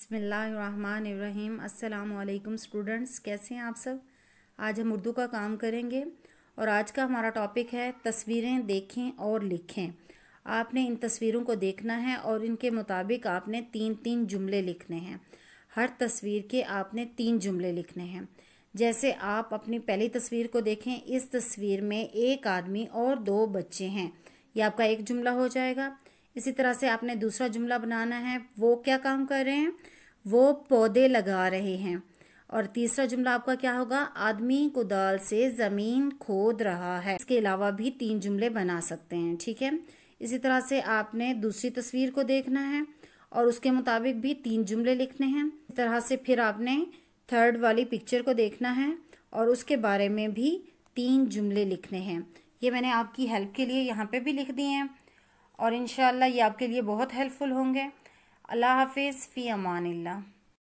बसमीम् अल्लाम स्टूडेंट्स कैसे हैं आप सब आज हम उर्दू का काम करेंगे और आज का हमारा टॉपिक है तस्वीरें देखें और लिखें आपने इन तस्वीरों को देखना है और इनके मुताबिक आपने तीन तीन जुमले लिखने हैं हर तस्वीर के आपने तीन जुमले लिखने हैं जैसे आप अपनी पहली तस्वीर को देखें इस तस्वीर में एक आदमी और दो बच्चे हैं यह आपका एक जुमला हो जाएगा इसी तरह से आपने दूसरा जुमला बनाना है वो क्या काम कर रहे हैं वो पौधे लगा रहे हैं और तीसरा जुमला आपका क्या होगा आदमी कुदाल से ज़मीन खोद रहा है इसके अलावा भी तीन जुमले बना सकते हैं ठीक है इसी तरह से आपने दूसरी तस्वीर को देखना है और उसके मुताबिक भी तीन जुमले लिखने हैं इस तरह से फिर आपने थर्ड वाली पिक्चर को देखना है और उसके बारे में भी तीन जुमले लिखने हैं ये मैंने आपकी हेल्प के लिए यहाँ पे भी लिख दिए हैं और इन ये आपके लिए बहुत हेल्पफुल होंगे अल्लाह हाफिज़ फ़ी अमान